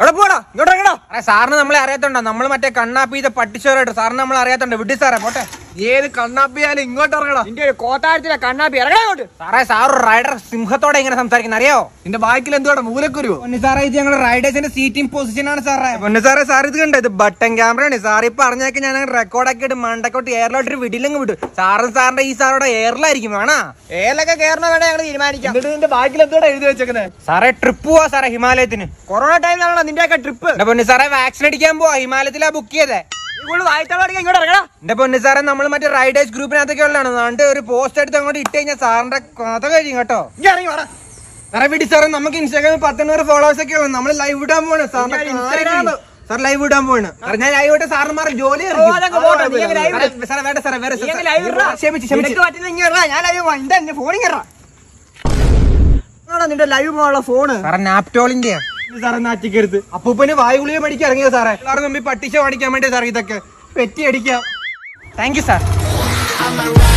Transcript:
എവിടെ പോടാ ഇങ്ങോട്ട് സാറിന് നമ്മളെ അറിയാത്തോണ്ടോ നമ്മൾ മറ്റേ കണ്ണാപ്പീത പട്ടിച്ചോരായിട്ട് സാറിന് നമ്മളെ അറിയാത്തോണ്ടോ വിട്ടി സാറേ പോട്ടെ ഏത് കണ്ണാപ്പിയാലും ഇങ്ങോട്ട് ഇറങ്ങടാ നിന്റെ ഒരു കോത്താഴത്തിലെ കണ്ണാപ്പി ഇറങ്ങോട്ട് സാറേ സാർ റൈഡർ സിംഹത്തോടെ ഇങ്ങനെ സംസാരിക്കുന്ന അറിയോ നിന്റെ ബാക്കിൽ എന്തുവാടെ മൂലക്കുരു പൊന്നു സാറേ ഇത് ഞങ്ങളുടെ റൈഡേഴ്സിന്റെ സീറ്റിംഗ് പൊസിഷനാണ് സാറേ പൊന്നു സാറേ സാർ ഇത് കണ്ടോ ഇത് ബട്ടൺ ക്യാമറയാണ് സാർ ഇപ്പൊ അറിഞ്ഞേക്ക് ഞാൻ റെക്കോർഡ് ഇട്ട് മണ്ടക്കോട്ട് എയറിലോട്ട് ഒരു വിടിലങ്ങ് വിട്ടു സാറും സാറിന്റെ ഈ സാറുടെ എയറിലായിരിക്കും വേണോ എയറിലൊക്കെ കയറണോ വേണേ ഞങ്ങൾ തീരുമാനിക്കാം എന്നിട്ട് നിന്റെ ബാക്കിൽ എന്തുവാടെ എഴുതി വെച്ചേക്കുന്നത് സാറേ ട്രിപ്പ് പോവാ സാറേ ഹിമാലയത്തിന് കൊറോണ ടൈമിലാണോ നിന്റെ ഒക്കെ ട്രിപ്പ് പൊന്നു സാറേ വാക്സിൻ അടിക്കാൻ പോവാ ഹിമാലയത്തിലാ ബുക്ക് ചെയ്തേ സ്കൂളിൽ വായിത്തോടെ ഇങ്ങോട്ട് ഇറങ്ങണം എന്റെ പൊന്നു സാറേ നമ്മൾ മറ്റേ റൈഡേഴ്സ് ഗ്രൂപ്പിനകത്തൊക്കെ ഉള്ളതാണ് അതുകൊണ്ട് ഒരു പോസ്റ്റ് എടുത്ത് അങ്ങോട്ട് ഇട്ട് കഴിഞ്ഞാൽ സാറിന്റെ കഥ കഴിയും കേട്ടോ ഇങ്ങ് ഇറങ്ങി വേണം വിടി സാറേ നമുക്ക് ഇൻസ്റ്റാഗ്രാമിൽ പത്തൊന്നൂറ് ഫോളോവേഴ്സ് ഒക്കെ ഉള്ളു നമ്മൾ ലൈവ് ഇടാൻ പോണ് സാർ ലൈവ് ഇടാൻ പോവാണ് സാർ ഞാൻ ലൈവ് ഇട്ട് സാറന്മാർ ജോലി സാറേ വേണ്ട സാറേ വേറെ ഫോണിങ്ങറാ നിന്റെ ലൈവ് പോകാനുള്ള ഫോണ് സാറേ നാപ്റ്റോളിന്റെയാ സാറെ നാറ്റിക്കരുത് പിന്നെ വായുഗുളിക മേടിക്കാൻ ഇറങ്ങിയത് സാറേ എല്ലാവരും തമ്മിൽ പട്ടിച്ച വാടിക്കാൻ വേണ്ടി സാറേ ഇതൊക്കെ പെറ്റി അടിക്കാം താങ്ക് യു സാർ